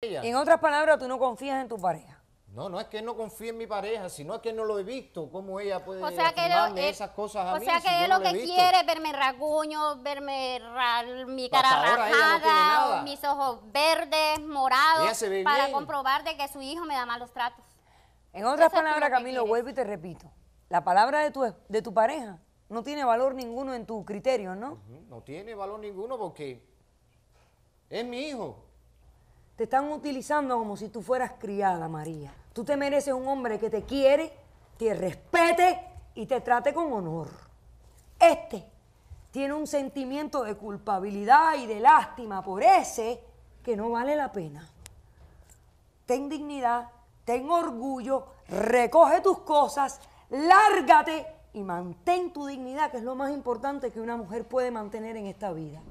En otras palabras, tú no confías en tu pareja. No, no es que no confíe en mi pareja, sino es que no lo he visto, cómo ella puede o esas cosas a o mí. O sea que él lo, que quiere verme raguño, verme mi cara rajada, mis ojos verdes, morados, para comprobar de que su hijo me da malos tratos. En otras palabras, Camilo, vuelvo y te repito, la palabra de tu, de tu pareja no tiene valor ninguno en tu criterio, ¿no? No tiene valor ninguno porque es mi hijo, te están utilizando como si tú fueras criada, María. Tú te mereces un hombre que te quiere, te respete y te trate con honor. Este tiene un sentimiento de culpabilidad y de lástima por ese que no vale la pena. Ten dignidad, ten orgullo, recoge tus cosas, lárgate y mantén tu dignidad, que es lo más importante que una mujer puede mantener en esta vida.